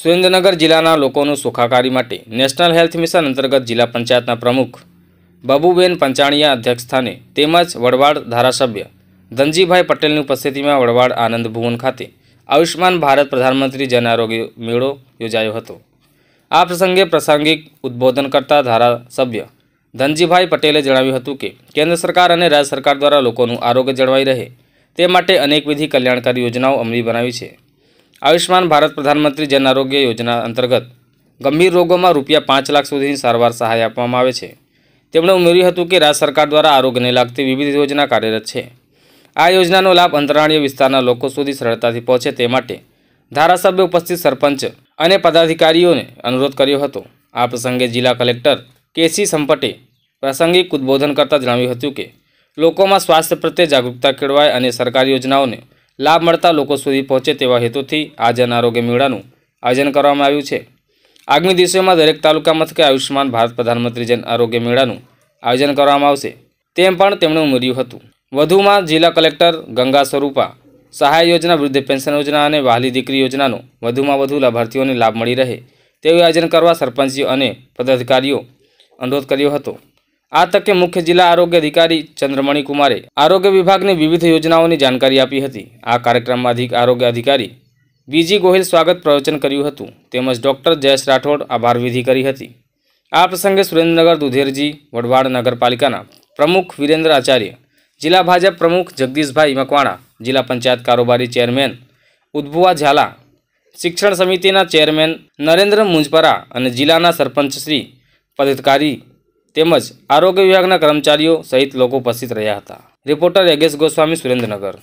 સુરેન્દ્રનગર જિલ્લાના લોકોનું સુખાકારી માટે નેશનલ હેલ્થ મિશન અંતર્ગત જિલ્લા પંચાયતના પ્રમુખ બાબુબેન પંચાણીયા અધ્યક્ષસ્થાને તેમજ વડવાડ ધારાસભ્ય ધનજીભાઈ પટેલની ઉપસ્થિતિમાં વડવાડ આનંદ ભુવન ખાતે આયુષ્યમાન ભારત પ્રધાનમંત્રી જન આરોગ્ય મેળો યોજાયો હતો આ પ્રસંગે પ્રાસંગિક ઉદ્બોધન કરતા ધારાસભ્ય ધનજીભાઈ પટેલે જણાવ્યું હતું કે કેન્દ્ર સરકાર અને રાજ્ય સરકાર દ્વારા લોકોનું આરોગ્ય જળવાઈ રહે તે માટે અનેકવિધિ કલ્યાણકારી યોજનાઓ અમલી બનાવી છે આયુષ્યમાન ભારત પ્રધાનમંત્રી જન આરોગ્ય યોજના અંતર્ગત ગંભીર રોગોમાં રૂપિયા પાંચ લાખ સુધીની સારવાર સહાય આપવામાં આવે છે તેમણે ઉમેર્યું હતું કે રાજ્ય સરકાર દ્વારા આરોગ્યને લાગતી વિવિધ યોજના કાર્યરત છે આ યોજનાનો લાભ અંતરાણીય વિસ્તારના લોકો સુધી સરળતાથી પહોંચે તે માટે ધારાસભ્ય ઉપસ્થિત સરપંચ અને પદાધિકારીઓને અનુરોધ કર્યો હતો આ પ્રસંગે જિલ્લા કલેક્ટર કેસી સંપટે પ્રાસંગિક ઉદ્બોધન કરતાં જણાવ્યું હતું કે લોકોમાં સ્વાસ્થ્ય પ્રત્યે જાગૃતતા કેળવાય અને સરકારી યોજનાઓને લાભ મળતા લોકો સુધી પહોંચે તેવા હેતુથી આજે આરોગ્ય મેળાનું આયોજન કરવામાં આવ્યું છે આગામી દિવસોમાં દરેક તાલુકા મથકે આયુષ્યમાન ભારત પ્રધાનમંત્રી જન આરોગ્ય મેળાનું આયોજન કરવામાં આવશે તેમ પણ તેમણે ઉમેર્યું હતું વધુમાં જિલ્લા કલેક્ટર ગંગા સ્વરૂપા સહાય યોજના વૃદ્ધ પેન્શન યોજના અને વહાલી દીકરી યોજનાનો વધુમાં વધુ લાભાર્થીઓને લાભ મળી રહે તેવું આયોજન કરવા સરપંચીઓ અને પદાધિકારીઓ અનુરોધ કર્યો હતો આ તકે મુખ્ય જિલ્લા આરોગ્ય અધિકારી ચંદ્રમણી કુમારે આરોગ્ય વિભાગની વિવિધ યોજનાઓની જાણકારી આપી હતી આ કાર્યક્રમમાં અધિક આરોગ્ય અધિકારી બીજી ગોહિલ સ્વાગત પ્રવચન કર્યું હતું તેમજ ડોક્ટર જયેશ રાઠોડ આભાર વિધિ કરી હતી આ પ્રસંગે સુરેન્દ્રનગર દુધેરજી વઢવાડ નગરપાલિકાના પ્રમુખ વિરેન્દ્ર આચાર્ય જિલ્લા ભાજપ પ્રમુખ જગદીશભાઈ મકવાણા જિલ્લા પંચાયત કારોબારી ચેરમેન ઉદ્ભુવા ઝાલા શિક્ષણ સમિતિના ચેરમેન નરેન્દ્ર મુંજપરા અને જિલ્લાના સરપંચ શ્રી પદાધિકારી તેમજ આરોગ્ય વિભાગના કર્મચારીઓ સહિત લોકો ઉપસ્થિત રહ્યા હતા રિપોર્ટર યજ્ઞેશ ગોસ્વામી સુરેન્દ્રનગર